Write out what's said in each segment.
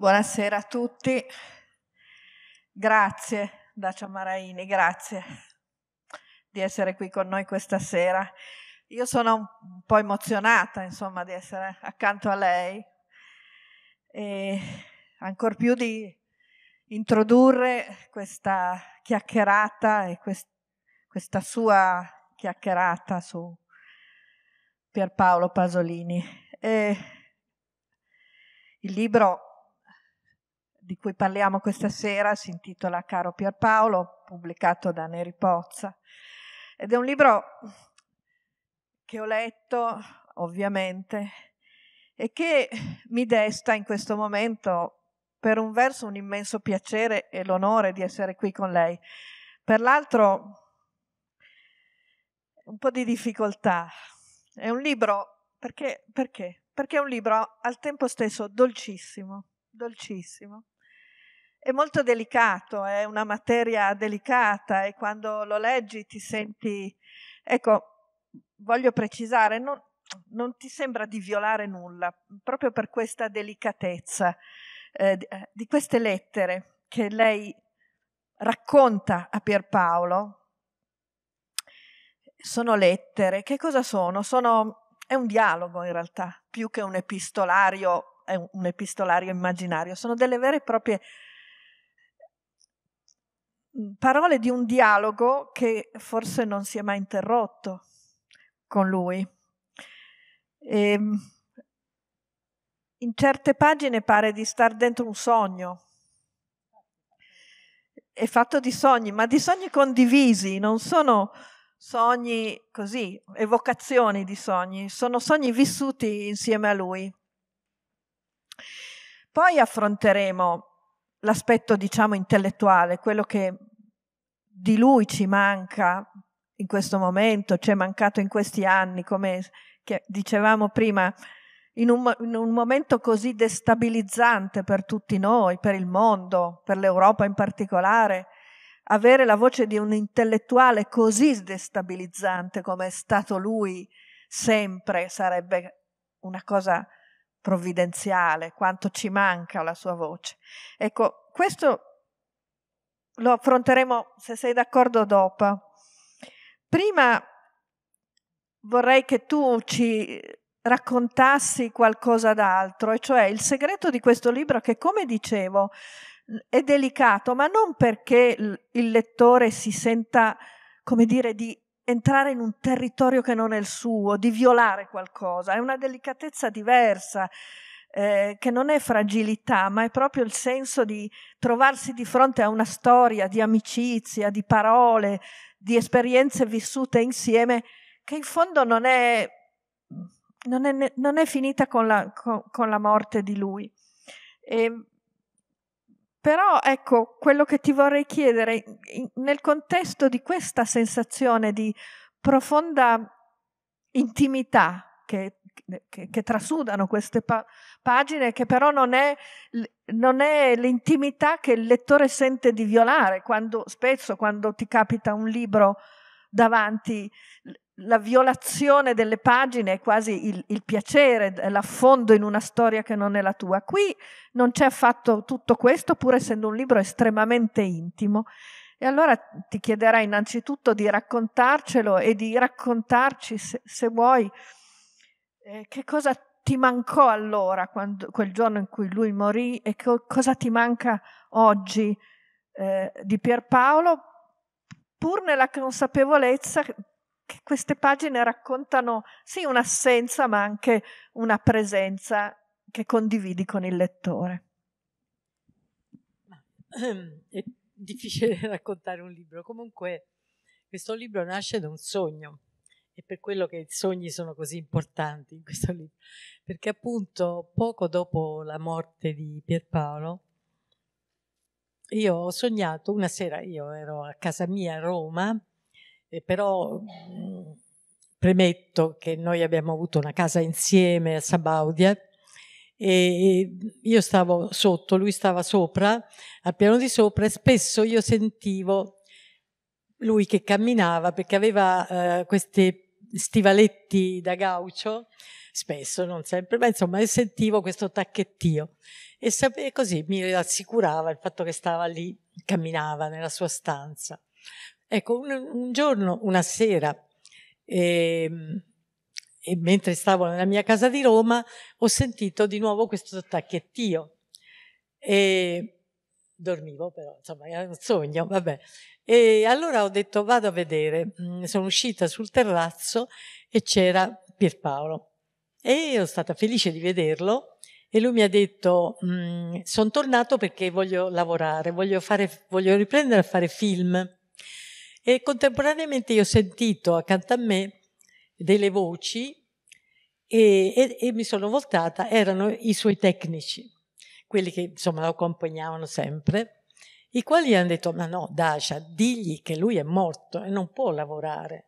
Buonasera a tutti. Grazie Dacia Maraini, grazie di essere qui con noi questa sera. Io sono un po' emozionata, insomma, di essere accanto a lei e ancor più di introdurre questa chiacchierata e quest- questa sua chiacchierata su Pierpaolo Pasolini. E il libro di cui parliamo questa sera si intitola Caro Pierpaolo, pubblicato da Neri Pozza. Ed è un libro che ho letto, ovviamente, e che mi desta in questo momento, per un verso, un immenso piacere e l'onore di essere qui con lei, per l'altro un po' di difficoltà. È un libro, perché? Perché? Perché è un libro al tempo stesso dolcissimo, dolcissimo è molto delicato, è una materia delicata e quando lo leggi ti senti... Ecco, voglio precisare, non, non ti sembra di violare nulla, proprio per questa delicatezza eh, eh, di queste lettere che lei racconta a Pierpaolo. Sono lettere, che cosa sono? sono è un dialogo in realtà, più che un epistolario, è un, un epistolario immaginario, sono delle vere e proprie parole di un dialogo che forse non si è mai interrotto con lui. E ehm, in certe pagine pare di star dentro un sogno. È fatto di sogni, ma di sogni condivisi, non sono sogni così, evocazioni di sogni, sono sogni vissuti insieme a lui. Poi affronteremo l'aspetto, diciamo, intellettuale, quello che di lui ci manca in questo momento, ci è mancato in questi anni, come dicevamo prima, in un, in un, momento così destabilizzante per tutti noi, per il mondo, per l'Europa in particolare, avere la voce di un intellettuale così destabilizzante come è stato lui sempre sarebbe una cosa provvidenziale, quanto ci manca la sua voce. Ecco, questo lo affronteremo, se sei d'accordo, dopo. Prima vorrei che tu ci raccontassi qualcosa d'altro, e cioè il segreto di questo libro che, come dicevo, è delicato, ma non perché il lettore si senta, come dire, di entrare in un territorio che non è il suo, di violare qualcosa. È una delicatezza diversa, eh, che non è fragilità, ma è proprio il senso di trovarsi di fronte a una storia di amicizia, di parole, di esperienze vissute insieme, che in fondo non è, non è, non è finita con la, con, con la morte di lui. E però ecco, quello che ti vorrei chiedere, nel contesto di questa sensazione di profonda intimità che, che, che trasudano queste pa- pagine, che però non è, non è, l'intimità che il lettore sente di violare, quando, spesso quando ti capita un libro davanti la violazione delle pagine è quasi il, il piacere, l'affondo in una storia che non è la tua. Qui non c'è affatto tutto questo, pur essendo un libro estremamente intimo. E allora ti chiederai innanzitutto di raccontarcelo e di raccontarci, se, se vuoi, eh, che cosa ti mancò allora, quando, quel giorno in cui lui morì, e co- cosa ti manca oggi eh, di Pierpaolo, pur nella consapevolezza che queste pagine raccontano sì un'assenza ma anche una presenza che condividi con il lettore. Ehm, è difficile raccontare un libro, comunque questo libro nasce da un sogno e per quello che i sogni sono così importanti in questo libro, perché appunto poco dopo la morte di Pierpaolo io ho sognato una sera, io ero a casa mia a Roma, e però premetto che noi abbiamo avuto una casa insieme a Sabaudia e io stavo sotto, lui stava sopra, al piano di sopra e spesso io sentivo lui che camminava perché aveva eh, questi stivaletti da gaucho, spesso, non sempre, ma insomma sentivo questo tacchettio e, e così mi rassicurava il fatto che stava lì, camminava nella sua stanza. Ecco, un, un giorno, una sera, eh, e mentre stavo nella mia casa di Roma, ho sentito di nuovo questo tacchettio. E dormivo però, insomma, era un sogno, vabbè. E allora ho detto vado a vedere. Mm, sono uscita sul terrazzo e c'era Pierpaolo. E ero stata felice di vederlo e lui mi ha detto mm, sono tornato perché voglio lavorare, voglio, fare, voglio riprendere a fare film. E contemporaneamente io ho sentito accanto a me delle voci e, e, e mi sono voltata, erano i suoi tecnici, quelli che insomma lo accompagnavano sempre, i quali hanno detto ma no Dacia, digli che lui è morto e non può lavorare.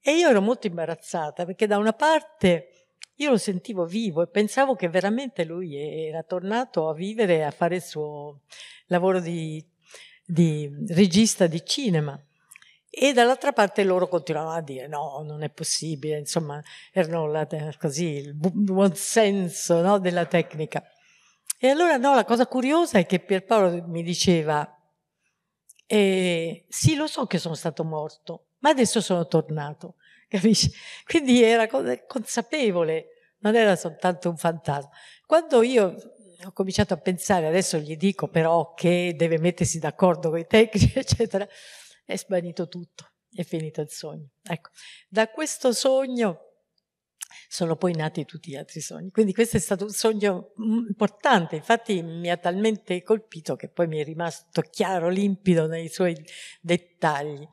E io ero molto imbarazzata perché da una parte io lo sentivo vivo e pensavo che veramente lui era tornato a vivere, a fare il suo lavoro di, di regista di cinema. E dall'altra parte loro continuavano a dire no, non è possibile, insomma, erano la, così il buon senso no, della tecnica. E allora no, la cosa curiosa è che Pierpaolo mi diceva, eh, sì, lo so che sono stato morto, ma adesso sono tornato, capisci? Quindi era consapevole, non era soltanto un fantasma. Quando io ho cominciato a pensare, adesso gli dico però che deve mettersi d'accordo con i tecnici, eccetera, è svanito tutto, è finito il sogno. Ecco, da questo sogno sono poi nati tutti gli altri sogni. Quindi questo è stato un sogno mm, importante, infatti mi ha talmente colpito che poi mi è rimasto chiaro, limpido nei suoi dettagli.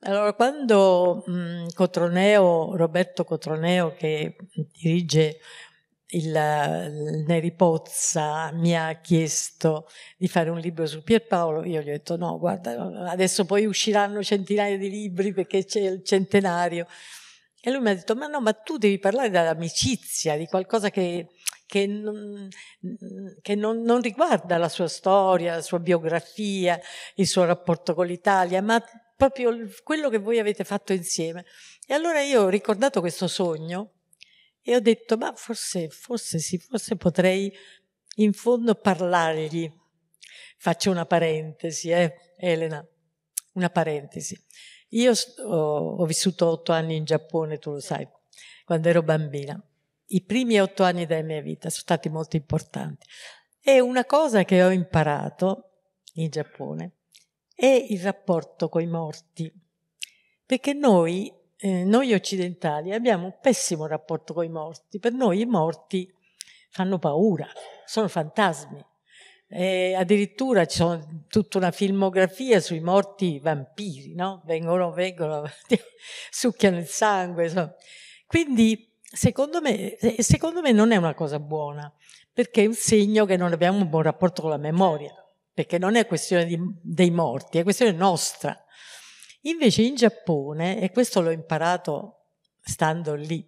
Allora, quando mh, mm, Cotroneo, Roberto Cotroneo, che dirige il, Neri Pozza mi ha chiesto di fare un libro su Pierpaolo, io gli ho detto no, guarda, adesso poi usciranno centinaia di libri perché c'è il centenario. E lui mi ha detto, ma no, ma tu devi parlare dell'amicizia, di qualcosa che, che, non, che non, non riguarda la sua storia, la sua biografia, il suo rapporto con l'Italia, ma proprio quello che voi avete fatto insieme. E allora io ho ricordato questo sogno e ho detto, ma forse, forse sì, forse potrei in fondo parlargli. Faccio una parentesi, eh, Elena, una parentesi. Io ho, ho vissuto otto anni in Giappone, tu lo sai, quando ero bambina. I primi otto anni della mia vita sono stati molto importanti. E una cosa che ho imparato in Giappone è il rapporto con i morti, perché noi eh, noi occidentali abbiamo un pessimo rapporto con i morti. Per noi i morti fanno paura, sono fantasmi. Eh, addirittura c'è tutta una filmografia sui morti vampiri, no? Vengono, vengono, succhiano il sangue. So. Quindi, secondo me, secondo me, non è una cosa buona, perché è un segno che non abbiamo un buon rapporto con la memoria, perché non è questione di, dei morti, è questione nostra. Invece in Giappone, e questo l'ho imparato stando lì,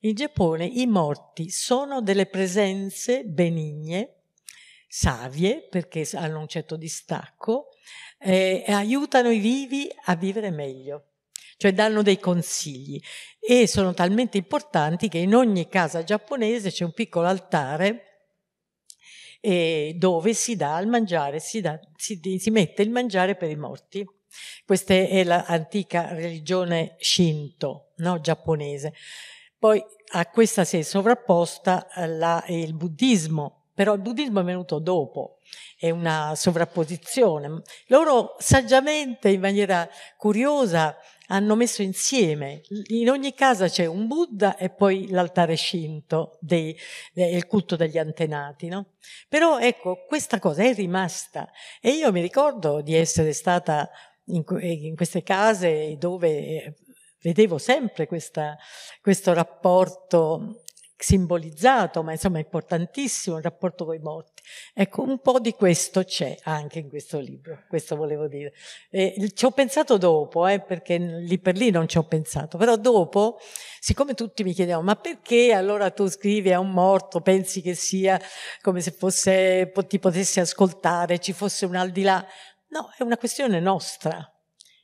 in Giappone i morti sono delle presenze benigne, savie, perché hanno un certo distacco, eh, e aiutano i vivi a vivere meglio, cioè danno dei consigli e sono talmente importanti che in ogni casa giapponese c'è un piccolo altare eh, dove si dà il mangiare, si, dà, si, si mette il mangiare per i morti. Questa è l'antica religione Shinto, no? giapponese. Poi a questa si è sovrapposta eh, la, il buddismo, però il buddismo è venuto dopo, è una sovrapposizione. Loro saggiamente, in maniera curiosa, hanno messo insieme, in ogni casa c'è un Buddha e poi l'altare Shinto, dei, il culto degli antenati, no? Però ecco, questa cosa è rimasta e io mi ricordo di essere stata in, in queste case dove eh, vedevo sempre questa, questo rapporto simbolizzato, ma insomma importantissimo, il rapporto con i morti. Ecco, un po' di questo c'è anche in questo libro, questo volevo dire. E ci ho pensato dopo, eh, perché lì per lì non ci ho pensato, però dopo, siccome tutti mi chiedevano, ma perché allora tu scrivi a un morto, pensi che sia come se fosse, ti potessi ascoltare, ci fosse un al di là? No, è una questione nostra.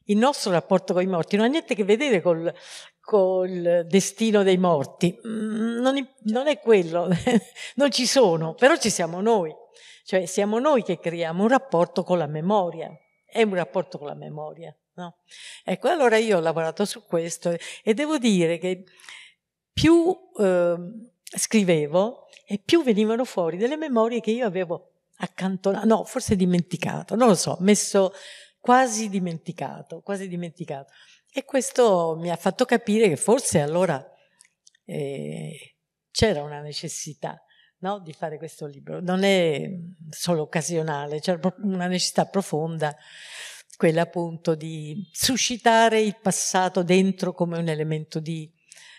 Il nostro rapporto con i morti non ha niente a che vedere col, col destino dei morti. Mm, non, non è quello, non ci sono, però ci siamo noi. Cioè siamo noi che creiamo un rapporto con la memoria. È un rapporto con la memoria. No? Ecco, allora io ho lavorato su questo e devo dire che più eh, scrivevo e più venivano fuori delle memorie che io avevo accantonato, no, forse dimenticato, non lo so, messo quasi dimenticato, quasi dimenticato. E questo mi ha fatto capire che forse allora eh, c'era una necessità no, di fare questo libro. Non è solo occasionale, c'era una necessità profonda, quella appunto di suscitare il passato dentro come un elemento di,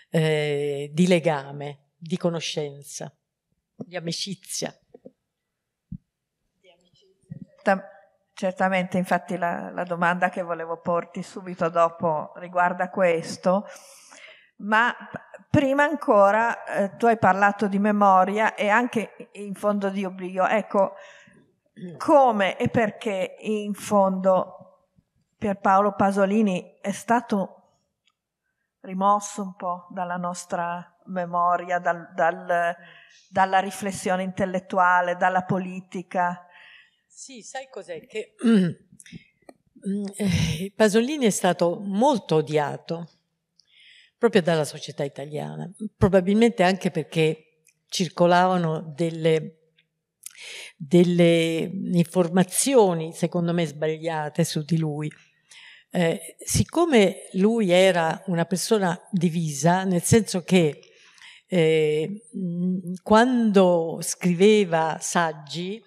eh, di legame, di conoscenza, di amicizia. Certa, certamente, infatti, la, la, domanda che volevo porti subito dopo riguarda questo, ma prima ancora eh, tu hai parlato di memoria e anche in fondo di oblio. Ecco, come e perché in fondo Pierpaolo Pasolini è stato rimosso un po' dalla nostra memoria, dal, dal, dalla riflessione intellettuale, dalla politica. Sì, sai cos'è? Che mm, eh, Pasolini è stato molto odiato proprio dalla società italiana, probabilmente anche perché circolavano delle, delle informazioni, secondo me, sbagliate su di lui. Eh, siccome lui era una persona divisa, nel senso che eh, mm, quando scriveva saggi,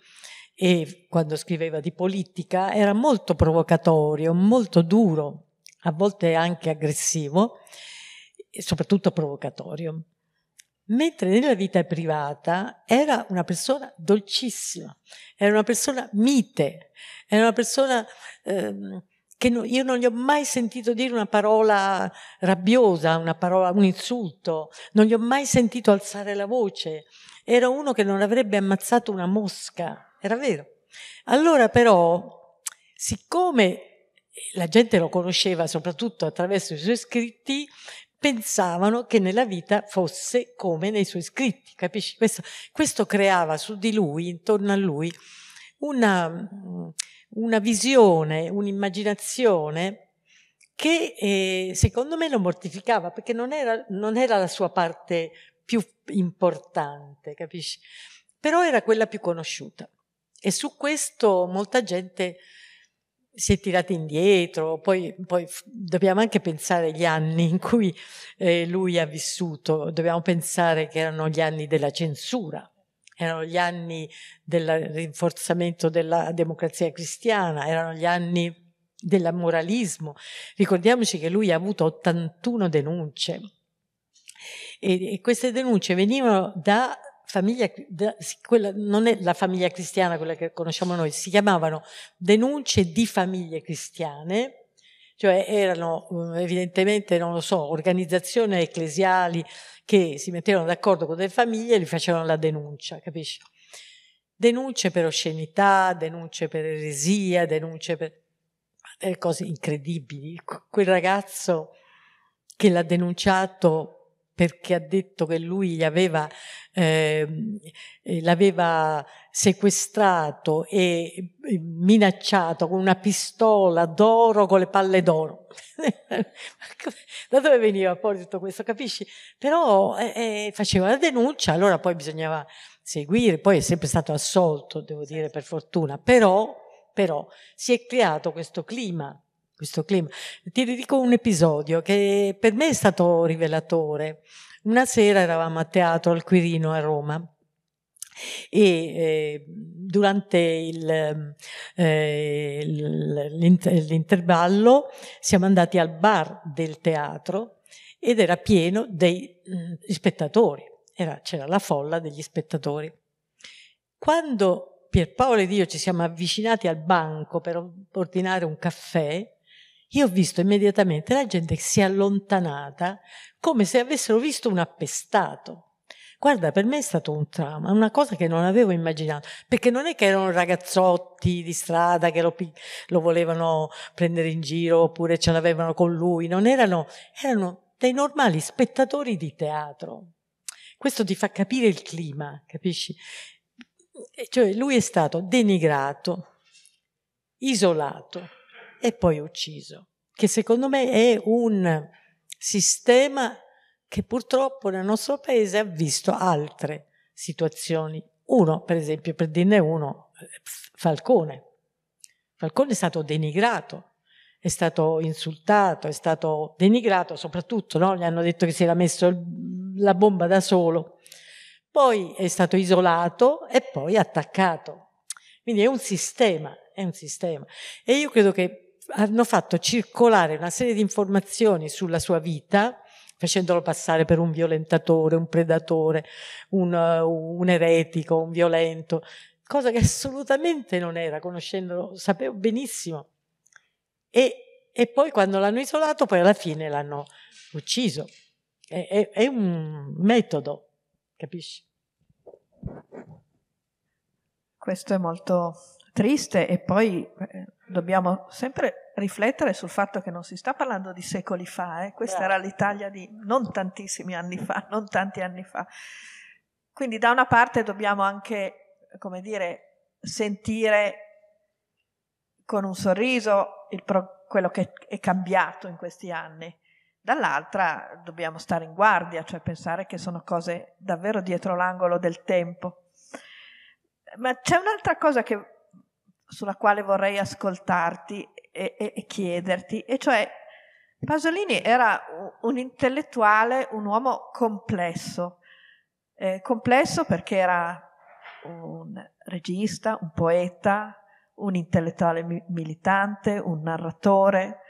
e quando scriveva di politica era molto provocatorio, molto duro, a volte anche aggressivo, e soprattutto provocatorio. Mentre nella vita privata era una persona dolcissima, era una persona mite, era una persona ehm, che no, io non gli ho mai sentito dire una parola rabbiosa, una parola, un insulto, non gli ho mai sentito alzare la voce. Era uno che non avrebbe ammazzato una mosca era vero. Allora però, siccome la gente lo conosceva soprattutto attraverso i suoi scritti, pensavano che nella vita fosse come nei suoi scritti, capisci? Questo, questo creava su di lui, intorno a lui, una, mm, una visione, un'immaginazione che eh, secondo me lo mortificava perché non era, non era la sua parte più importante, capisci? Però era quella più conosciuta. E su questo molta gente si è tirata indietro, poi, poi dobbiamo anche pensare agli anni in cui eh, lui ha vissuto, dobbiamo pensare che erano gli anni della censura, erano gli anni del rinforzamento della democrazia cristiana, erano gli anni del moralismo. Ricordiamoci che lui ha avuto 81 denunce e, e queste denunce venivano da famiglia, quella, non è la famiglia cristiana quella che conosciamo noi, si chiamavano denunce di famiglie cristiane, cioè erano eh, evidentemente, non lo so, organizzazioni ecclesiali che si mettevano d'accordo con delle famiglie e gli facevano la denuncia, capisci? Denunce per oscenità, denunce per eresia, denunce per delle cose incredibili. Quel ragazzo che l'ha denunciato perché ha detto che lui ehm, eh, l'aveva eh, sequestrato e eh, minacciato con una pistola d'oro con le palle d'oro. da dove veniva poi tutto questo, capisci? Però eh, eh, faceva la denuncia, allora poi bisognava seguire, poi è sempre stato assolto, devo dire, per fortuna, però, però si è creato questo clima questo clima. Ti dico un episodio che per me è stato rivelatore. Una sera eravamo a teatro al Quirino a Roma e eh, durante il, eh, l'intervallo siamo andati al bar del teatro ed era pieno dei mh, mm, spettatori, era, c'era la folla degli spettatori. Quando Pierpaolo ed io ci siamo avvicinati al banco per ordinare un caffè, io ho visto immediatamente la gente che si è allontanata come se avessero visto un appestato. Guarda, per me è stato un trauma, una cosa che non avevo immaginato, perché non è che erano ragazzotti di strada che lo, lo volevano prendere in giro oppure ce l'avevano con lui, non erano, erano dei normali spettatori di teatro. Questo ti fa capire il clima, capisci? Cioè lui è stato denigrato, isolato, e poi ucciso, che secondo me è un sistema che purtroppo nel nostro paese ha visto altre situazioni. Uno, per esempio, per dirne uno, eh, Falcone. Falcone è stato denigrato, è stato insultato, è stato denigrato soprattutto, no? gli hanno detto che si era messo il, la bomba da solo. Poi è stato isolato e poi attaccato. Quindi è un sistema, è un sistema. E io credo che hanno fatto circolare una serie di informazioni sulla sua vita facendolo passare per un violentatore, un predatore, un, uh, un eretico, un violento, cosa che assolutamente non era, conoscendolo, sapevo benissimo. E, e poi quando l'hanno isolato, poi alla fine l'hanno ucciso. È, è, è un metodo, capisci? Questo è molto triste e poi eh, dobbiamo sempre riflettere sul fatto che non si sta parlando di secoli fa, eh. questa era certo. l'Italia di non tantissimi anni fa, non tanti anni fa. Quindi da una parte dobbiamo anche, come dire, sentire con un sorriso pro- quello che è cambiato in questi anni. Dall'altra dobbiamo stare in guardia, cioè pensare che sono cose davvero dietro l'angolo del tempo. Ma c'è un'altra cosa che sulla quale vorrei ascoltarti e, e, e chiederti, e cioè Pasolini era un intellettuale, un uomo complesso, eh, complesso perché era un regista, un poeta, un intellettuale militante, un narratore,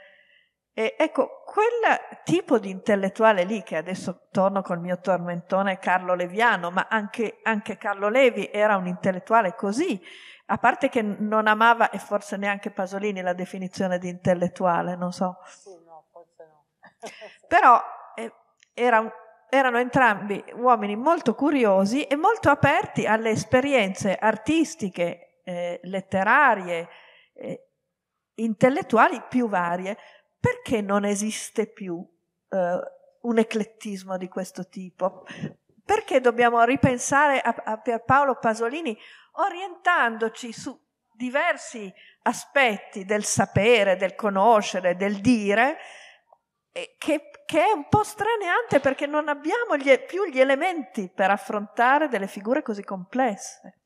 e ecco, quel tipo di intellettuale lì, che adesso torno col mio tormentone Carlo Leviano, ma anche, anche Carlo Levi era un intellettuale così, a parte che non amava, e forse neanche Pasolini, la definizione di intellettuale, non so. Sì, no, forse no. Però eh, era un, erano entrambi uomini molto curiosi e molto aperti alle esperienze artistiche, eh, letterarie, eh, intellettuali più varie perché non esiste più eh, un eclettismo di questo tipo? Perché dobbiamo ripensare a, a Pierpaolo Pasolini orientandoci su diversi aspetti del sapere, del conoscere, del dire, che, che è un po' straneante perché non abbiamo gli, più gli elementi per affrontare delle figure così complesse.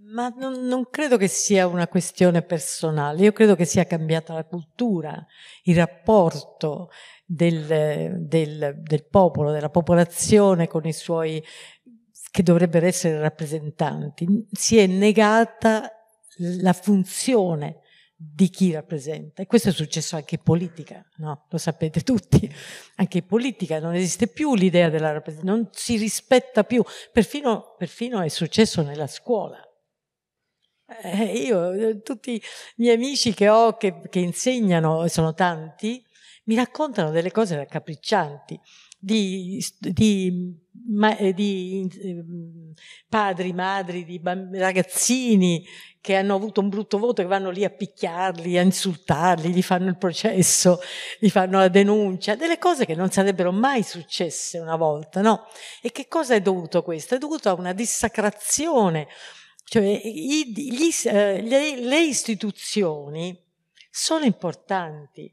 Ma non, non, credo che sia una questione personale, io credo che sia cambiata la cultura, il rapporto del, del, del popolo, della popolazione con i suoi, che dovrebbero essere rappresentanti. Si è negata la funzione di chi rappresenta. E questo è successo anche in politica, no? lo sapete tutti, anche in politica non esiste più l'idea della rappresentanza, non si rispetta più, perfino, perfino è successo nella scuola. Eh, io, eh, tutti i miei amici che ho, che, che insegnano, sono tanti, mi raccontano delle cose raccapriccianti di, di, ma, eh, di eh, padri, madri, di ragazzini che hanno avuto un brutto voto, e che vanno lì a picchiarli, a insultarli, gli fanno il processo, gli fanno la denuncia, delle cose che non sarebbero mai successe una volta, no? E che cosa è dovuto a questo? È dovuto a una dissacrazione cioè, i, gli, eh, le, le istituzioni sono importanti.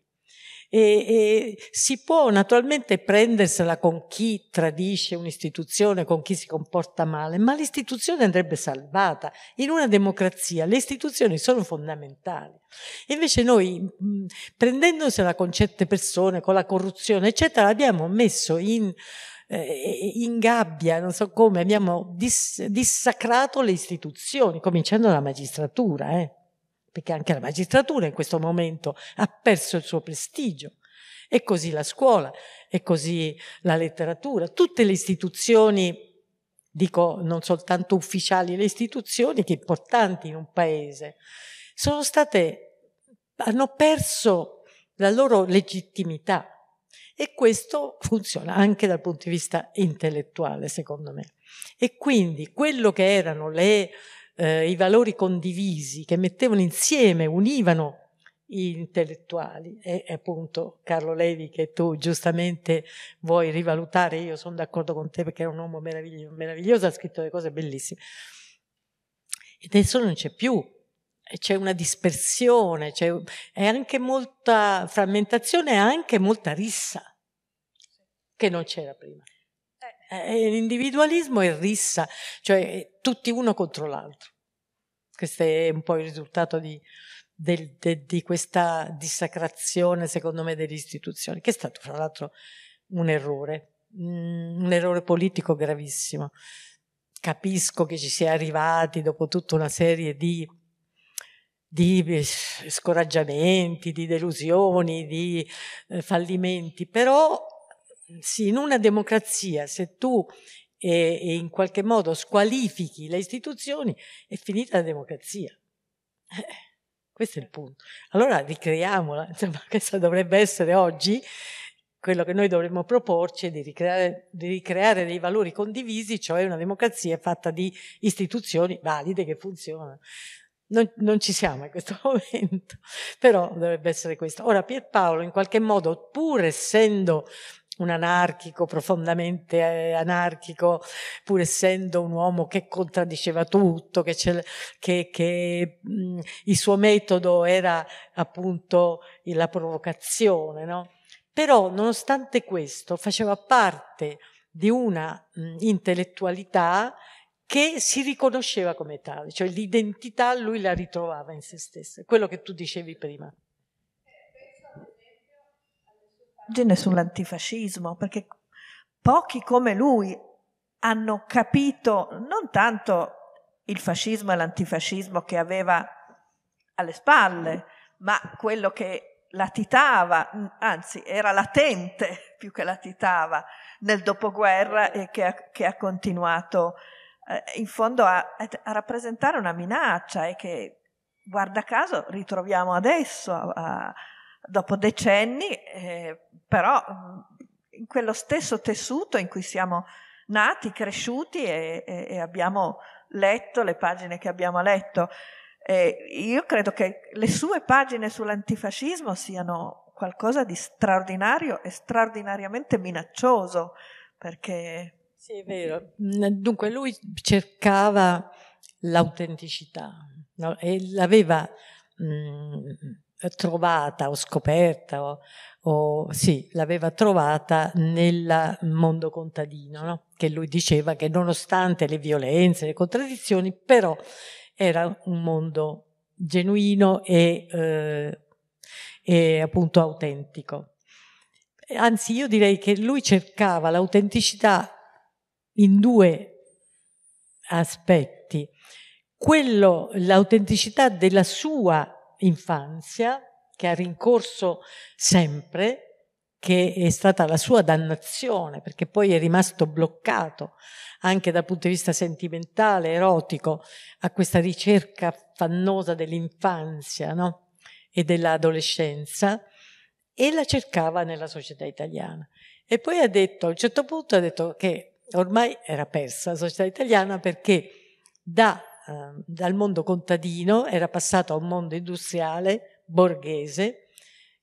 E, e, si può naturalmente prendersela con chi tradisce un'istituzione, con chi si comporta male, ma l'istituzione andrebbe salvata. In una democrazia le istituzioni sono fondamentali. Invece noi, prendendosela con certe persone, con la corruzione, eccetera, l'abbiamo messo in eh, eh, in gabbia, non so come, abbiamo dis, dissacrato le istituzioni, cominciando dalla magistratura, eh? perché anche la magistratura in questo momento ha perso il suo prestigio. E così la scuola, e così la letteratura, tutte le istituzioni dico non soltanto ufficiali, le istituzioni che importanti in un paese, sono state, hanno perso la loro legittimità. E questo funziona anche dal punto di vista intellettuale, secondo me. E quindi quello che erano le, eh, i valori condivisi che mettevano insieme, univano gli intellettuali e appunto Carlo Levi che tu giustamente vuoi rivalutare, io sono d'accordo con te perché è un uomo meraviglioso, meraviglioso ha scritto delle cose bellissime. adesso non c'è più c'è una dispersione, c'è anche molta frammentazione e anche molta rissa che non c'era prima. Eh, eh l'individualismo è rissa, cioè eh, tutti uno contro l'altro. Questo è un po' il risultato di, del, de, di questa dissacrazione, secondo me, delle istituzioni, che è stato fra l'altro un errore, mm, un errore politico gravissimo. Capisco che ci sia arrivati dopo tutta una serie di di eh, scoraggiamenti, di delusioni, di eh, fallimenti, però sì, in una democrazia se tu eh, in qualche modo squalifichi le istituzioni è finita la democrazia. Eh. Questo è il punto. Allora ricreiamola, insomma, questo dovrebbe essere oggi quello che noi dovremmo proporci è di ricreare, di ricreare dei valori condivisi, cioè una democrazia fatta di istituzioni valide che funzionano. Non, non, ci siamo in questo momento, però dovrebbe essere questo. Ora Pierpaolo in qualche modo, pur essendo un anarchico, profondamente eh, anarchico, pur essendo un uomo che contraddiceva tutto, che, che, che mh, mm, il suo metodo era appunto la provocazione, no? Però nonostante questo faceva parte di una mh, mm, intellettualità che si riconosceva come tale, cioè l'identità lui la ritrovava in se stessa, quello che tu dicevi prima. Gene sull'antifascismo, perché pochi come lui hanno capito non tanto il fascismo e l'antifascismo che aveva alle spalle, ma quello che latitava, anzi era latente più che latitava nel dopoguerra e che ha, che ha continuato eh, in fondo a, a, rappresentare una minaccia e che, guarda caso, ritroviamo adesso, a, dopo decenni, eh, però mm, in quello stesso tessuto in cui siamo nati, cresciuti e, e, e abbiamo letto le pagine che abbiamo letto. Eh, io credo che le sue pagine sull'antifascismo siano qualcosa di straordinario e straordinariamente minaccioso, perché sì, è vero. Mm, dunque lui cercava l'autenticità no? e l'aveva mh, mm, trovata o scoperta o, o, sì, l'aveva trovata nel mondo contadino, no? che lui diceva che nonostante le violenze, le contraddizioni, però era un mondo genuino e, eh, e appunto autentico. Anzi, io direi che lui cercava l'autenticità in due aspetti. Quello, l'autenticità della sua infanzia, che ha rincorso sempre, che è stata la sua dannazione, perché poi è rimasto bloccato anche dal punto di vista sentimentale, erotico, a questa ricerca affannosa dell'infanzia no? e dell'adolescenza, e la cercava nella società italiana. E poi ha detto, a un certo punto ha detto che ormai era persa la società italiana perché da, eh, dal mondo contadino era passato a un mondo industriale, borghese,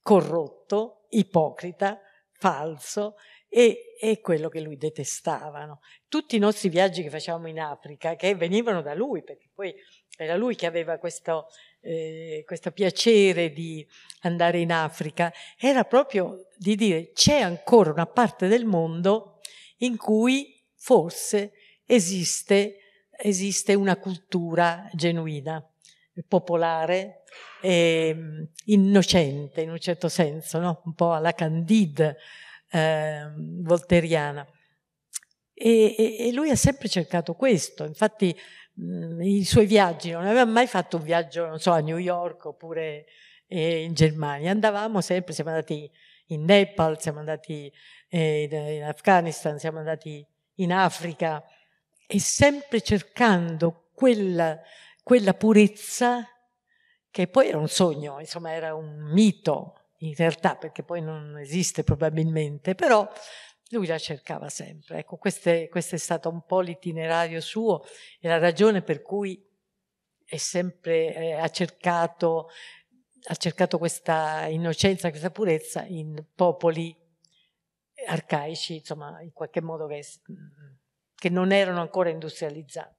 corrotto, ipocrita, falso e, è quello che lui detestava. Tutti i nostri viaggi che facevamo in Africa, che venivano da lui, perché poi era lui che aveva questo, eh, questo piacere di andare in Africa, era proprio di dire c'è ancora una parte del mondo in cui forse esiste, esiste una cultura genuina, popolare, eh, innocente in un certo senso, no? un po' alla Candide eh, volteriana. E, e, e, lui ha sempre cercato questo, infatti mh, i suoi viaggi, non aveva mai fatto un viaggio so, a New York oppure eh, in Germania, andavamo sempre, siamo andati in Nepal, siamo andati eh, in Afghanistan, siamo andati in Africa e sempre cercando quella, quella purezza che poi era un sogno, insomma era un mito in realtà, perché poi non esiste probabilmente, però lui la cercava sempre. Ecco, questo è, questo è stato un po' l'itinerario suo e la ragione per cui è sempre, eh, ha, cercato, ha cercato questa innocenza, questa purezza in popoli arcaici, insomma, in qualche modo che, mm, che non erano ancora industrializzati.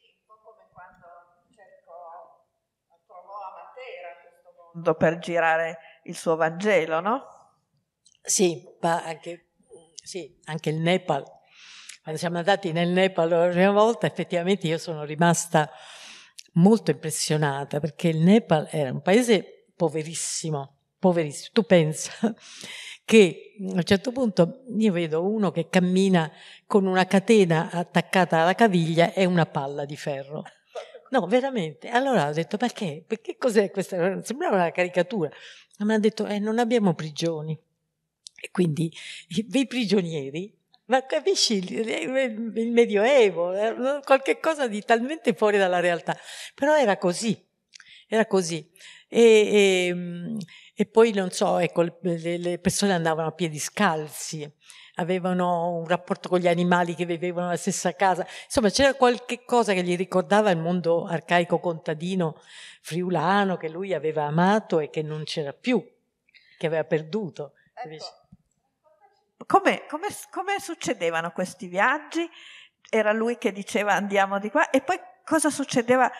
un po' come quando cercò, trovò a Matera questo mondo per girare il suo Vangelo, no? Sì, anche, sì, anche il Nepal. Quando siamo andati nel Nepal la prima volta, effettivamente io sono rimasta molto impressionata perché il Nepal era un paese poverissimo poverissimo, tu pensa che a un certo punto io vedo uno che cammina con una catena attaccata alla caviglia e una palla di ferro. No, veramente. Allora ho detto, perché? Perché cos'è questa? Sembrava una caricatura. Ma mi hanno detto, eh, non abbiamo prigioni. E quindi i prigionieri ma capisci il Medioevo, eh, qualche cosa di talmente fuori dalla realtà. Però era così, era così. E, e, e poi, non so, ecco, le, le persone andavano a piedi scalzi, avevano un rapporto con gli animali che vivevano nella stessa casa. Insomma, c'era qualche cosa che gli ricordava il mondo arcaico contadino friulano che lui aveva amato e che non c'era più, che aveva perduto. Ecco. Come, come, come succedevano questi viaggi? Era lui che diceva andiamo di qua e poi cosa succedeva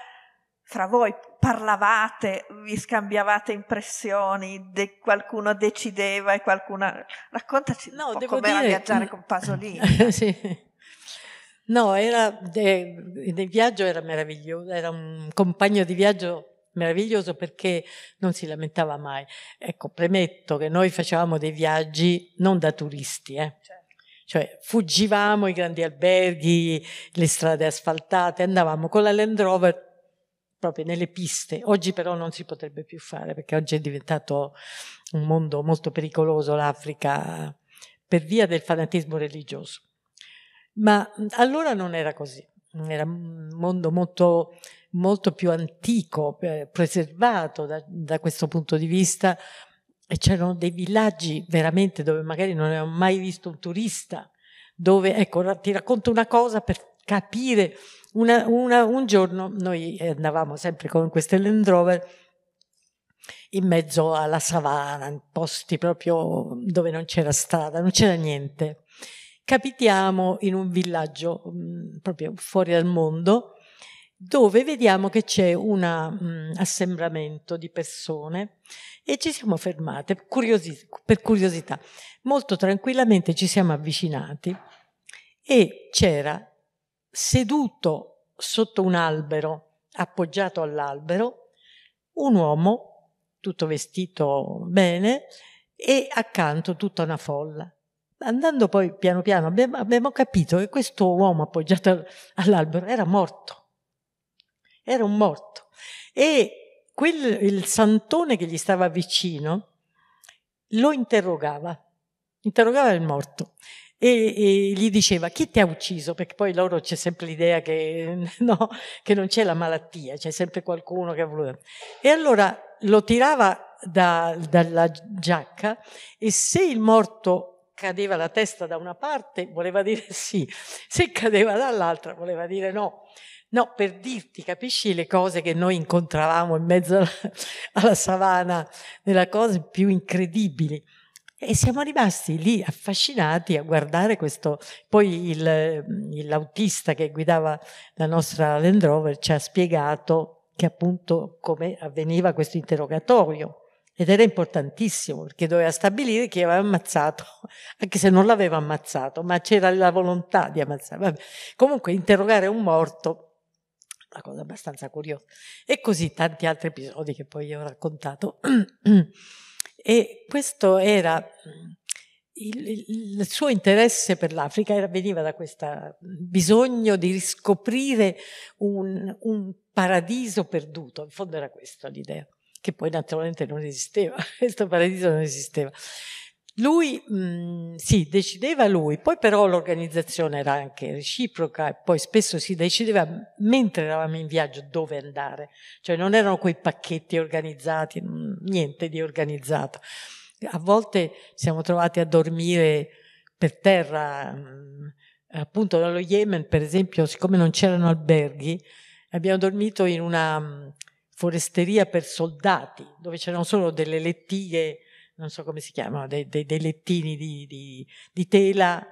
fra voi parlavate, vi scambiavate impressioni, de- qualcuno decideva e qualcuno... Raccontaci no, un po' come dire... viaggiare con Pasolini. sì. No, era, eh, il viaggio era meraviglioso, era un compagno di viaggio meraviglioso perché non si lamentava mai. Ecco, premetto che noi facevamo dei viaggi non da turisti, eh. Certo. cioè fuggivamo i grandi alberghi, le strade asfaltate, andavamo con la Land Rover proprio nelle piste. Oggi però non si potrebbe più fare perché oggi è diventato un mondo molto pericoloso l'Africa per via del fanatismo religioso. Ma allora non era così, era un mondo molto, molto più antico, eh, preservato da, da questo punto di vista e c'erano dei villaggi veramente dove magari non avevo mai visto un turista, dove, ecco, ti racconto una cosa per capire una, una, un giorno noi andavamo sempre con queste Land Rover in mezzo alla savana, in posti proprio dove non c'era strada, non c'era niente. Capitiamo in un villaggio mh, proprio fuori dal mondo dove vediamo che c'è un assembramento di persone e ci siamo fermate curiosi, per curiosità. Molto tranquillamente ci siamo avvicinati e c'era seduto sotto un albero, appoggiato all'albero, un uomo tutto vestito bene e accanto tutta una folla. Andando poi piano piano abbiamo capito che questo uomo appoggiato all'albero era morto, era un morto. E quel, il santone che gli stava vicino lo interrogava, interrogava il morto e, e, gli diceva chi ti ha ucciso, perché poi loro c'è sempre l'idea che, no, che non c'è la malattia, c'è sempre qualcuno che ha voluto. E allora lo tirava da, dalla giacca e se il morto cadeva la testa da una parte voleva dire sì, se cadeva dall'altra voleva dire no. No, per dirti, capisci le cose che noi incontravamo in mezzo alla, alla savana, le cose più incredibili. E siamo rimasti lì affascinati a guardare questo. Poi il, l'autista che guidava la nostra Land Rover ci ha spiegato che appunto come avveniva questo interrogatorio ed era importantissimo perché doveva stabilire chi aveva ammazzato, anche se non l'aveva ammazzato, ma c'era la volontà di ammazzare. Vabbè. Comunque interrogare un morto una cosa abbastanza curiosa. E così tanti altri episodi che poi io ho raccontato. E questo era il, il, suo interesse per l'Africa veniva da questo bisogno di riscoprire un, un, paradiso perduto, in fondo era questa l'idea, che poi naturalmente non esisteva, questo paradiso non esisteva. Lui mh, mm, sì, decideva lui, poi però l'organizzazione era anche reciproca e poi spesso si decideva mentre eravamo in viaggio dove andare, cioè non erano quei pacchetti organizzati, mm, niente di organizzato. A volte siamo trovati a dormire per terra, mh, mm, appunto dallo Yemen per esempio, siccome non c'erano alberghi, abbiamo dormito in una foresteria per soldati, dove c'erano solo delle lettighe non so come si chiamano, dei, dei, dei lettini di, di, di, tela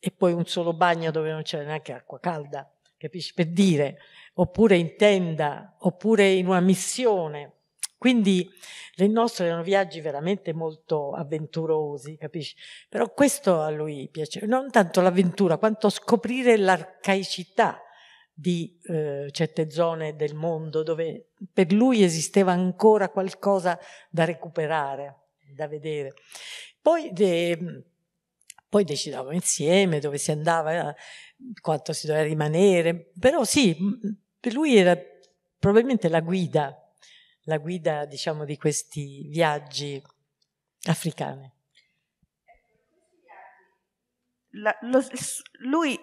e poi un solo bagno dove non c'è neanche acqua calda, capisci? Per dire, oppure in tenda, oppure in una missione. Quindi le nostre erano viaggi veramente molto avventurosi, capisci? Però questo a lui piaceva, non tanto l'avventura quanto scoprire l'arcaicità di eh, certe zone del mondo dove per lui esisteva ancora qualcosa da recuperare da vedere. Poi, de, poi decidavamo insieme dove si andava, eh, quanto si doveva rimanere, però sì, per lui era probabilmente la guida, la guida diciamo di questi viaggi africani. La, lo, lui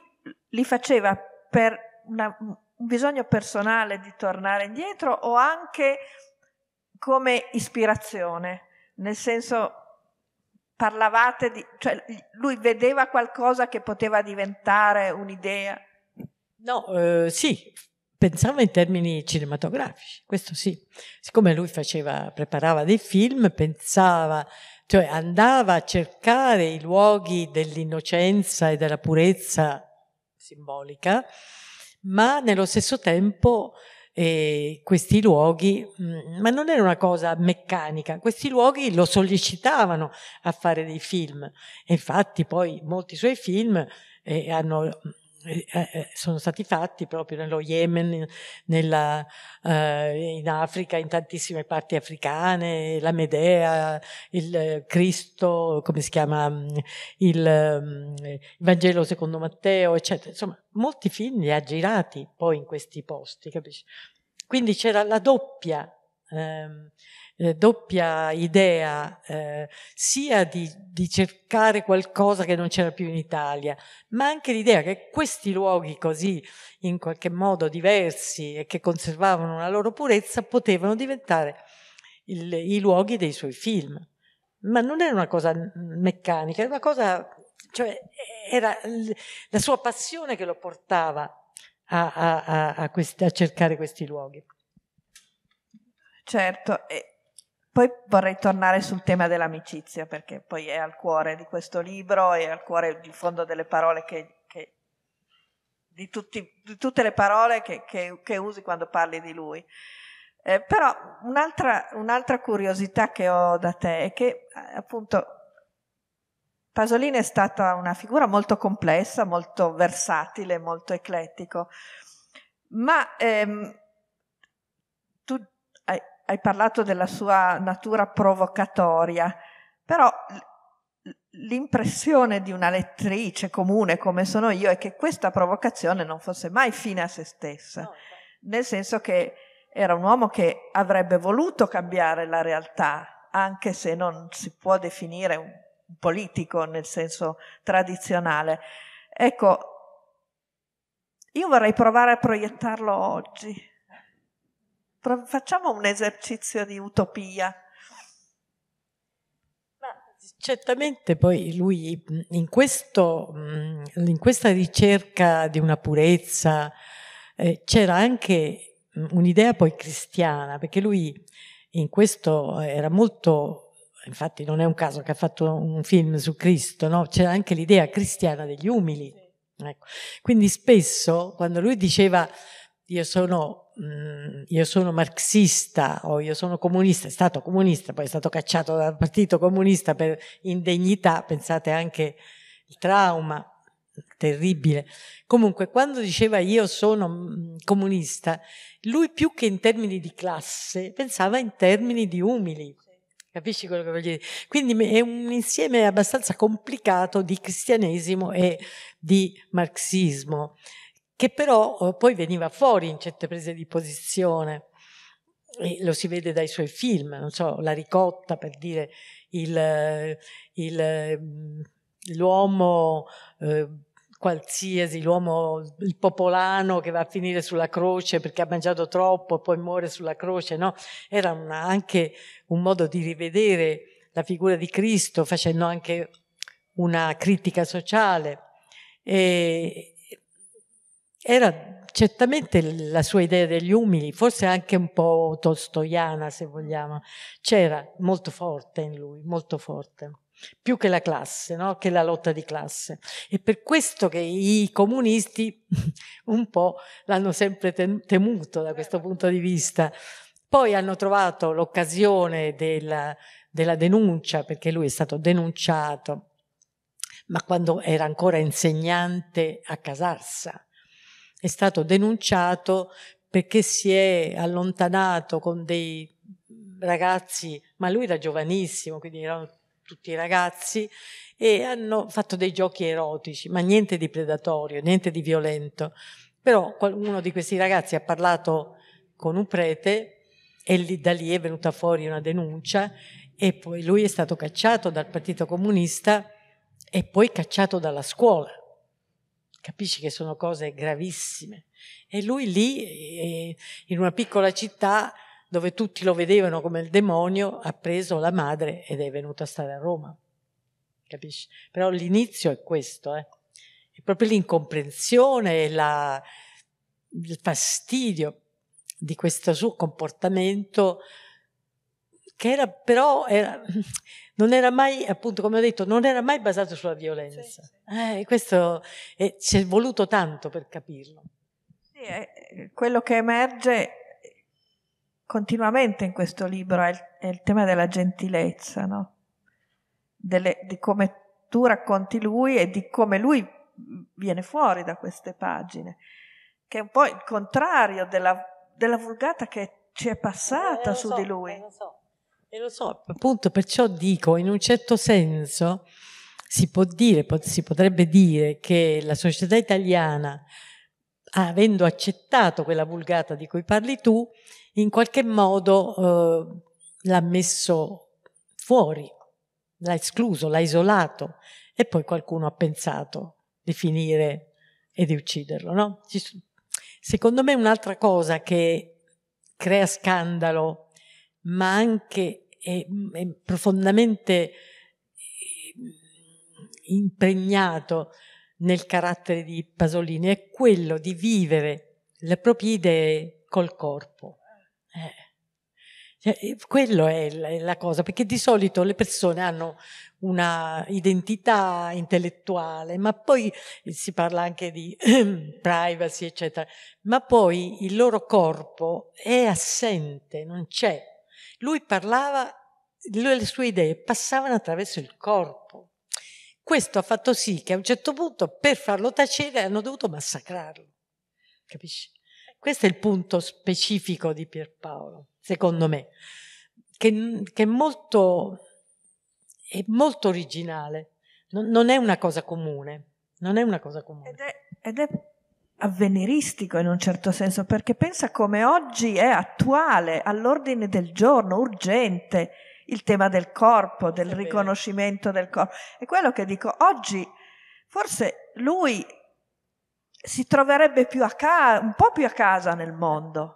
li faceva per una, un bisogno personale di tornare indietro o anche come ispirazione? nel senso parlavate di, cioè lui vedeva qualcosa che poteva diventare un'idea? No, eh, sì, pensava in termini cinematografici, questo sì. Siccome lui faceva, preparava dei film, pensava, cioè andava a cercare i luoghi dell'innocenza e della purezza simbolica, ma nello stesso tempo e questi luoghi, mm, ma non era una cosa meccanica, questi luoghi lo sollecitavano a fare dei film e infatti poi molti suoi film eh, hanno mm, sono stati fatti proprio nello Yemen, nella, eh, in Africa, in tantissime parti africane, la Medea, il Cristo, come si chiama, mm, il, mm, il Vangelo secondo Matteo, eccetera. Insomma, molti film li ha girati poi in questi posti, capisci? Quindi c'era la doppia eh, eh, doppia idea eh, sia di, di, cercare qualcosa che non c'era più in Italia, ma anche l'idea che questi luoghi così in qualche modo diversi e che conservavano la loro purezza potevano diventare il, i luoghi dei suoi film. Ma non era una cosa meccanica, era una cosa, cioè era la sua passione che lo portava a, a, a, questi, a cercare questi luoghi. Certo, e, poi vorrei tornare sul tema dell'amicizia, perché poi è al cuore di questo libro, e al cuore di fondo delle parole che, che di, tutti, di, tutte le parole che, che, che, usi quando parli di lui. Eh, però un'altra, un'altra curiosità che ho da te è che eh, appunto Pasolini è stata una figura molto complessa, molto versatile, molto eclettico, ma ehm, tu hai, hai parlato della sua natura provocatoria, però l'impressione di una lettrice comune come sono io è che questa provocazione non fosse mai fine a se stessa, nel senso che era un uomo che avrebbe voluto cambiare la realtà, anche se non si può definire un politico nel senso tradizionale. Ecco, io vorrei provare a proiettarlo oggi Facciamo un esercizio di utopia. certamente poi lui in, questo, mm, in questa ricerca di una purezza eh, c'era anche mm, un'idea poi cristiana, perché lui in questo era molto, infatti non è un caso che ha fatto un film su Cristo, no? c'era anche l'idea cristiana degli umili. Ecco. Quindi spesso quando lui diceva io sono Mm, io sono marxista o io sono comunista, è stato comunista, poi è stato cacciato dal partito comunista per indegnità, pensate anche il trauma terribile. Comunque, quando diceva io sono mm, comunista, lui più che in termini di classe pensava in termini di umili. Capisci quello che voglio dire? Quindi è un insieme abbastanza complicato di cristianesimo e di marxismo che però oh, poi veniva fuori in certe prese di posizione. E lo si vede dai suoi film, non so, La ricotta per dire il, il, mm, l'uomo eh, qualsiasi, l'uomo, il popolano che va a finire sulla croce perché ha mangiato troppo e poi muore sulla croce, no? Era una, anche un modo di rivedere la figura di Cristo facendo anche una critica sociale. E, era certamente la sua idea degli umili, forse anche un po' tostoiana se vogliamo, c'era molto forte in lui, molto forte più che la classe, no? che la lotta di classe. È per questo che i comunisti un po' l'hanno sempre temuto da questo punto di vista. Poi hanno trovato l'occasione della, della denuncia, perché lui è stato denunciato, ma quando era ancora insegnante a Casarsa, è stato denunciato perché si è allontanato con dei ragazzi, ma lui era giovanissimo, quindi erano tutti ragazzi, e hanno fatto dei giochi erotici, ma niente di predatorio, niente di violento. Però uno di questi ragazzi ha parlato con un prete e lì, da lì è venuta fuori una denuncia e poi lui è stato cacciato dal Partito Comunista e poi cacciato dalla scuola. Capisci che sono cose gravissime. E lui lì, eh, in una piccola città dove tutti lo vedevano come il demonio, ha preso la madre ed è venuto a stare a Roma. Capisci? Però l'inizio è questo, eh? è proprio l'incomprensione e la, il fastidio di questo suo comportamento che era però... Era, non era mai, appunto, come ho detto, non era mai basato sulla violenza. Eh, questo ci eh, è voluto tanto per capirlo. Sì, eh, quello che emerge continuamente in questo libro è il, è il tema della gentilezza, no? Dele, di come tu racconti lui e di come lui viene fuori da queste pagine, che è un po' il contrario della, della vulgata che ci è passata eh, su so, di lui. Eh, lo so. E lo so, appunto, perciò dico, in un certo senso si può dire, si potrebbe dire che la società italiana, avendo accettato quella vulgata di cui parli tu, in qualche modo eh, l'ha messo fuori, l'ha escluso, l'ha isolato e poi qualcuno ha pensato di finire e di ucciderlo. No? Secondo me un'altra cosa che crea scandalo ma anche è, è profondamente eh, impregnato nel carattere di Pasolini è quello di vivere le proprie idee col corpo. Eh. Cioè, eh, quello è la, è la, cosa, perché di solito le persone hanno una identità intellettuale, ma poi eh, si parla anche di privacy, eccetera, ma poi il loro corpo è assente, non c'è. Lui parlava, le sue idee passavano attraverso il corpo. Questo ha fatto sì che a un certo punto, per farlo tacere, hanno dovuto massacrarlo. Capisci? Questo è il punto specifico di Pierpaolo, secondo me, che, che è, molto, è, molto, originale, non, non, è una cosa comune. Non è una cosa comune. Ed è, ed è avveniristico in un certo senso, perché pensa come oggi è attuale, all'ordine del giorno, urgente, il tema del corpo, del riconoscimento del corpo. E quello che dico, oggi forse lui si troverebbe più a ca- un po' più a casa nel mondo.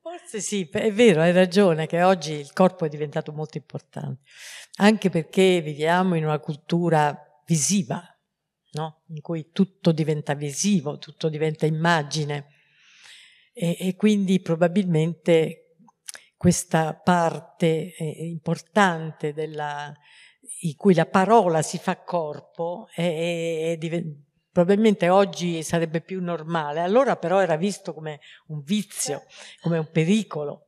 Forse sì, è vero, hai ragione che oggi il corpo è diventato molto importante, anche perché viviamo in una cultura visiva, no? in cui tutto diventa visivo, tutto diventa immagine e, e quindi probabilmente questa parte eh, importante della, in cui la parola si fa corpo è, è, è, probabilmente oggi sarebbe più normale, allora però era visto come un vizio, come un pericolo.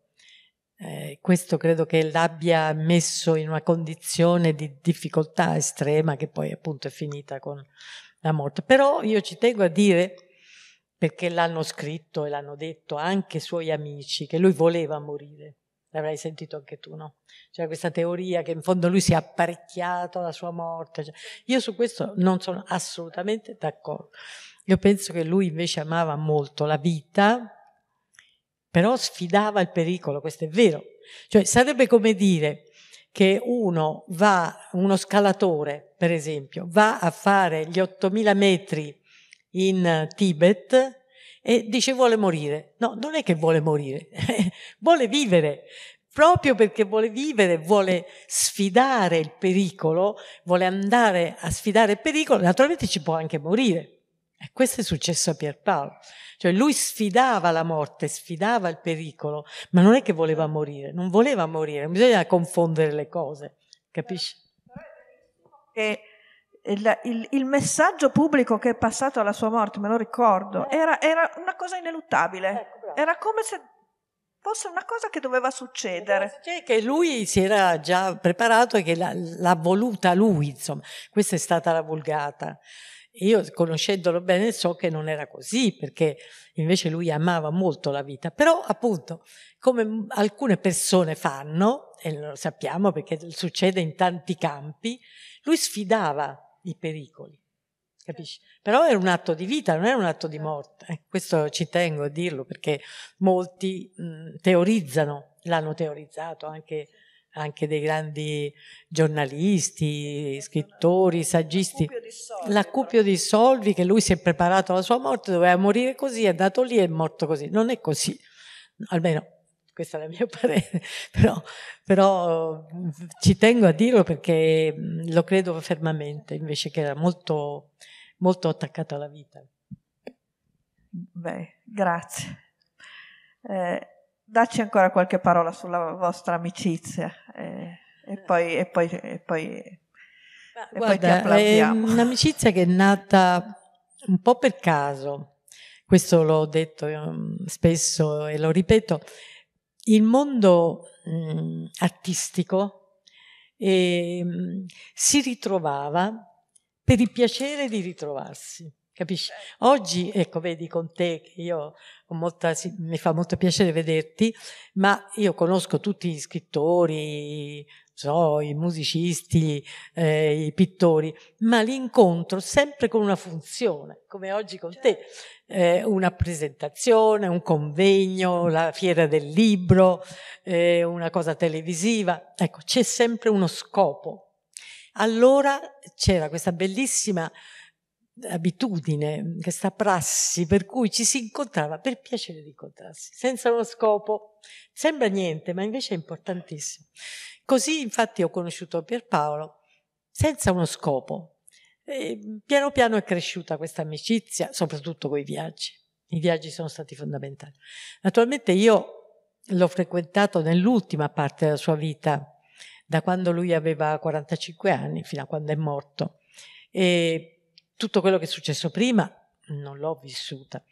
Eh, questo credo che l'abbia messo in una condizione di difficoltà estrema che poi appunto è finita con la morte. Però io ci tengo a dire, perché l'hanno scritto e l'hanno detto anche i suoi amici, che lui voleva morire. L'avrai sentito anche tu, no? C'era questa teoria che in fondo lui si è apparecchiato alla sua morte. Cioè, io su questo non sono assolutamente d'accordo. Io penso che lui invece amava molto la vita, però sfidava il pericolo, questo è vero. Cioè sarebbe come dire che uno va, uno scalatore per esempio, va a fare gli 8000 metri in Tibet e dice vuole morire. No, non è che vuole morire, vuole vivere. Proprio perché vuole vivere, vuole sfidare il pericolo, vuole andare a sfidare il pericolo, naturalmente ci può anche morire. E questo è successo a Pierpaolo. Cioè lui sfidava la morte, sfidava il pericolo, ma non è che voleva morire, non voleva morire, bisogna confondere le cose, capisci? E il, il, il messaggio pubblico che è passato alla sua morte, me lo ricordo, eh. era, era una cosa ineluttabile, ecco, era come se fosse una cosa che doveva succedere. Cioè che lui si era già preparato e che l'ha, l'ha voluta lui, insomma, questa è stata la vulgata. Io conoscendolo bene so che non era così, perché invece lui amava molto la vita, però appunto come alcune persone fanno, e lo sappiamo perché succede in tanti campi, lui sfidava i pericoli, capisci? Però era un atto di vita, non era un atto di morte, eh, questo ci tengo a dirlo perché molti mh, teorizzano, l'hanno teorizzato anche anche dei grandi giornalisti, scrittori, saggisti. L'accupio di Solvi, che lui si è preparato alla sua morte, doveva morire così, è andato lì e è morto così. Non è così, almeno questa è la mia parere, però, però, ci tengo a dirlo perché lo credo fermamente, invece che era molto, molto attaccato alla vita. Beh, grazie. Eh, Dacci ancora qualche parola sulla vostra amicizia eh, e, poi, e, poi, e, poi, Ma, e guarda, poi è un'amicizia che è nata un po' per caso. Questo l'ho detto ehm, spesso e lo ripeto. Il mondo mh, mm, artistico eh, si ritrovava per il piacere di ritrovarsi capisci? Eh. Oggi, ecco, vedi con te, che io ho molta, mi fa molto piacere vederti, ma io conosco tutti gli scrittori, so, i musicisti, eh, i pittori, ma li incontro sempre con una funzione, come oggi con te, certo. eh, una presentazione, un convegno, la fiera del libro, eh, una cosa televisiva, ecco, c'è sempre uno scopo. Allora c'era questa bellissima abitudine, questa prassi per cui ci si incontrava per piacere di incontrarsi, senza uno scopo. Sembra niente, ma invece è importantissimo. Così infatti ho conosciuto Pierpaolo senza uno scopo. E piano piano è cresciuta questa amicizia, soprattutto con i viaggi. I viaggi sono stati fondamentali. Naturalmente io l'ho frequentato nell'ultima parte della sua vita, da quando lui aveva 45 anni fino a quando è morto. E tutto quello che è successo prima non l'ho vissuta,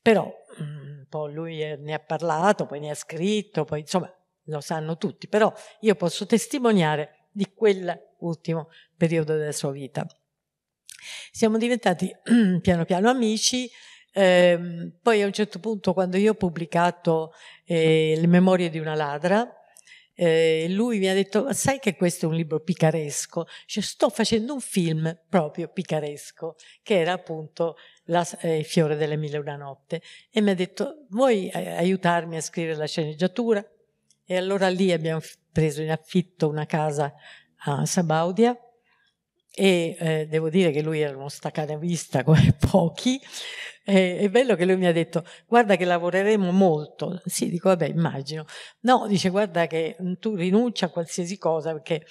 però un mm, po' lui eh, ne ha parlato, poi ne ha scritto, poi insomma lo sanno tutti, però io posso testimoniare di quell'ultimo periodo della sua vita. Siamo diventati piano piano amici, ehm, poi a un certo punto quando io ho pubblicato eh, Le memorie di una ladra, eh, lui mi ha detto, sai che questo è un libro picaresco? Cioè, sto facendo un film proprio picaresco, che era appunto la, eh, Fiore delle Mille Una Notte. E mi ha detto, vuoi aiutarmi a scrivere la sceneggiatura? E allora lì abbiamo preso in affitto una casa a Sabaudia, e eh, devo dire che lui era uno staccanavista come pochi, eh, è bello che lui mi ha detto guarda che lavoreremo molto, sì dico vabbè immagino, no dice guarda che tu rinuncia a qualsiasi cosa perché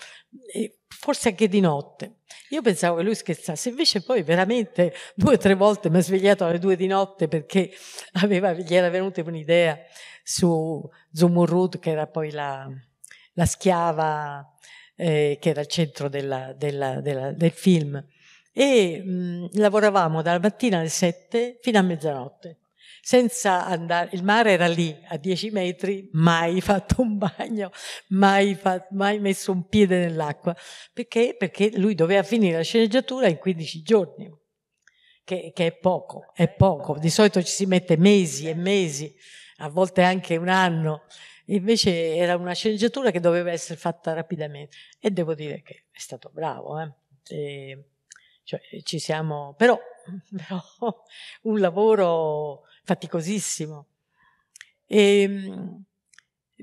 eh, forse anche di notte. Io pensavo che lui scherzasse, invece poi veramente due o tre volte mi ha svegliato alle due di notte perché aveva, gli era venuta un'idea su Zumurrud che era poi la, la schiava eh, che era il centro della, della, della, del film. E mh, lavoravamo dalla mattina alle sette fino a mezzanotte senza andare, il mare era lì a dieci metri, mai fatto un bagno, mai, fa, mai messo un piede nell'acqua, perché? perché? lui doveva finire la sceneggiatura in 15 giorni, che, che, è poco, è poco, di solito ci si mette mesi e mesi, a volte anche un anno, Invece era una sceneggiatura che doveva essere fatta rapidamente e devo dire che è stato bravo. Eh? E, cioè, ci siamo, però, però un lavoro faticosissimo. E, ehm,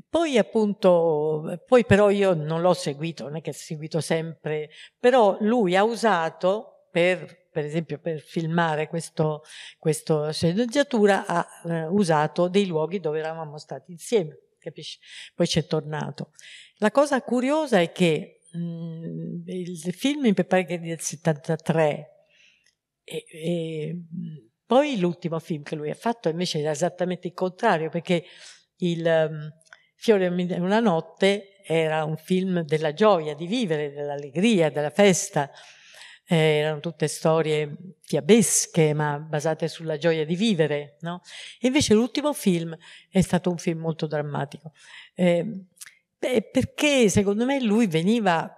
poi appunto, poi però io non l'ho seguito, non è che ho seguito sempre, però lui ha usato per, per esempio per filmare questa sceneggiatura, ha eh, usato dei luoghi dove eravamo stati insieme capisci? Poi c'è tornato. La cosa curiosa è che mh, mm, il film mi pare che è del 73 e, e poi l'ultimo film che lui ha fatto invece era esattamente il contrario perché il um, Fiore una notte era un film della gioia di vivere, dell'allegria, della festa eh, erano tutte storie fiabesche, ma basate sulla gioia di vivere, no? E invece l'ultimo film è stato un film molto drammatico, eh, beh, perché secondo me lui veniva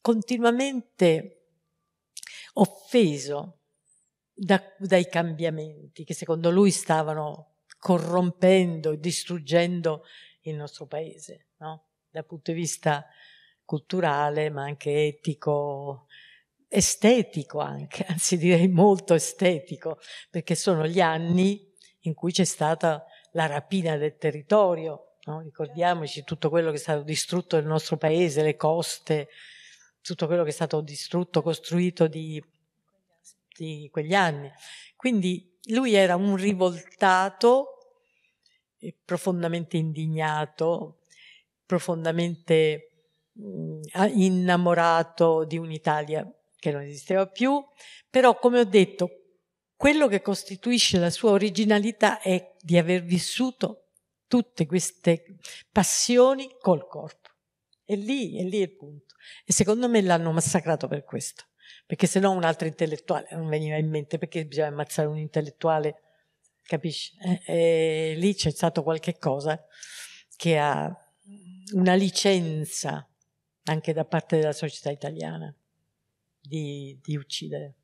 continuamente offeso da, dai cambiamenti che secondo lui stavano corrompendo e distruggendo il nostro paese, no? dal punto di vista culturale, ma anche etico, estetico anche, anzi direi molto estetico, perché sono gli anni in cui c'è stata la rapina del territorio, no? ricordiamoci tutto quello che è stato distrutto nel nostro paese, le coste, tutto quello che è stato distrutto, costruito di, di quegli anni. Quindi lui era un rivoltato, profondamente indignato, profondamente mm, innamorato di un'Italia che non esisteva più, però come ho detto, quello che costituisce la sua originalità è di aver vissuto tutte queste passioni col corpo. E lì, è lì il punto. E secondo me l'hanno massacrato per questo, perché se no un altro intellettuale non veniva in mente, perché bisogna ammazzare un intellettuale, capisci? Eh, e lì c'è stato qualche cosa che ha una licenza anche da parte della società italiana di, di uccidere.